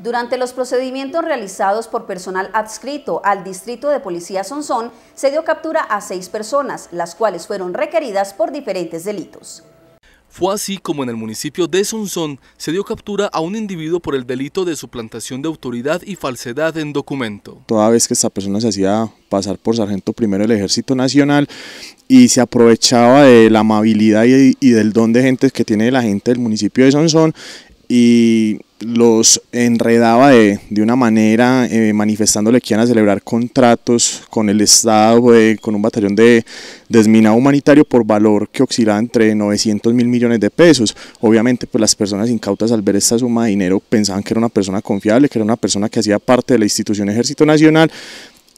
Durante los procedimientos realizados por personal adscrito al Distrito de Policía Sonsón, se dio captura a seis personas, las cuales fueron requeridas por diferentes delitos. Fue así como en el municipio de Sonsón se dio captura a un individuo por el delito de suplantación de autoridad y falsedad en documento. Toda vez que esta persona se hacía pasar por sargento primero del Ejército Nacional y se aprovechaba de la amabilidad y, del don de gente que tiene la gente del municipio de Sonsón y los enredaba de, una manera, eh, manifestándole que iban a celebrar contratos con el Estado, eh, con un batallón de desminado humanitario por valor que oscilaba entre 900 mil millones de pesos. Obviamente, pues las personas incautas al ver esta suma de dinero pensaban que era una persona confiable, que era una persona que hacía parte de la institución Ejército Nacional,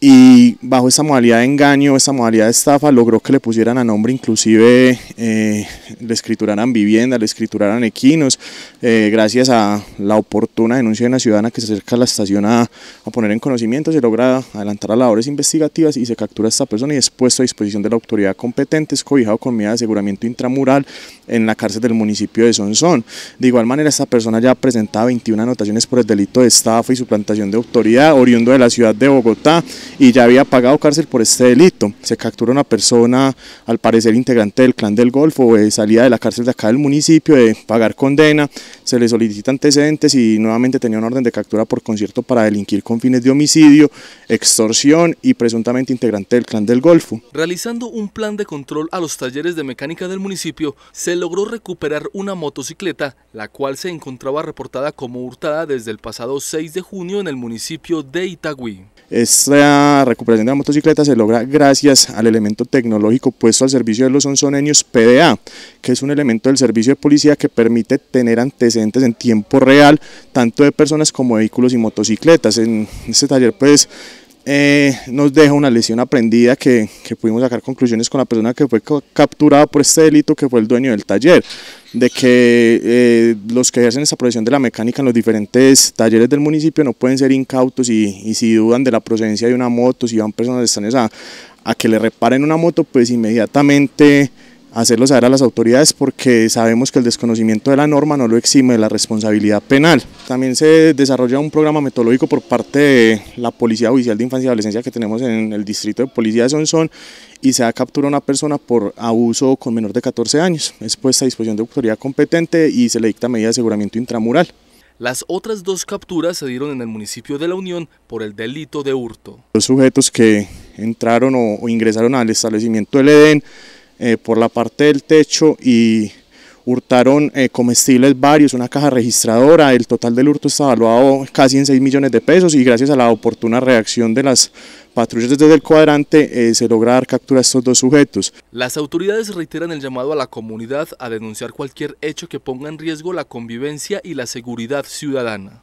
y bajo esta modalidad de engaño, esa modalidad de estafa, logró que le pusieran a nombre inclusive, eh, le escrituraran vivienda, le escrituraran equinos, eh, gracias a la oportuna denuncia de una ciudadana que se acerca a la estación a, poner en conocimiento, se logra adelantar a labores investigativas y se captura a esta persona y es puesto a disposición de la autoridad competente, es cobijado con medida de aseguramiento intramural en la cárcel del municipio de Sonsón. De igual manera, esta persona ya presentaba 21 anotaciones por el delito de estafa y suplantación de autoridad, oriundo de la ciudad de Bogotá, y ya había pagado cárcel por este delito. Se captura una persona, al parecer integrante del clan del Golfo, eh, salía de la cárcel de acá del municipio, de pagar condena, se le solicita antecedentes y nuevamente tenía una orden de captura por concierto para delinquir con fines de homicidio, extorsión y presuntamente integrante del clan del Golfo. Realizando un plan de control a los talleres de mecánica del municipio, se logró recuperar una motocicleta, la cual se encontraba reportada como hurtada desde el pasado 6 de junio en el municipio de Itagüí recuperación de la motocicleta se logra gracias al elemento tecnológico puesto al servicio de los onzoneños PDA, que es un elemento del servicio de policía que permite tener antecedentes en tiempo real, tanto de personas como vehículos y motocicletas. En este taller pues eh, nos deja una lesión aprendida que, que, pudimos sacar conclusiones con la persona que fue capturada por este delito, que fue el dueño del taller de que eh, los que hacen esta profesión de la mecánica en los diferentes talleres del municipio no pueden ser incautos y, si dudan de la procedencia de una moto, si van personas están esa, a que le reparen una moto, pues inmediatamente hacerlo saber a las autoridades porque sabemos que el desconocimiento de la norma no lo exime de la responsabilidad penal. También se desarrolla un programa metodológico por parte de la Policía Judicial de Infancia y Adolescencia que tenemos en el Distrito de Policía de Sonsón y se ha capturado a una persona por abuso con menor de 14 años. Es puesta a disposición de autoridad competente y se le dicta medida de aseguramiento intramural. Las otras dos capturas se dieron en el municipio de La Unión por el delito de hurto. Los sujetos que entraron o ingresaron al establecimiento del EDEN eh, por la parte del techo y hurtaron eh, comestibles varios, una caja registradora, el total del hurto está valuado casi en 6 millones de pesos y gracias a la oportuna reacción de las patrullas desde el cuadrante eh, se logra capturar a estos dos sujetos. Las autoridades reiteran el llamado a la comunidad a denunciar cualquier hecho que ponga en riesgo la convivencia y la seguridad ciudadana.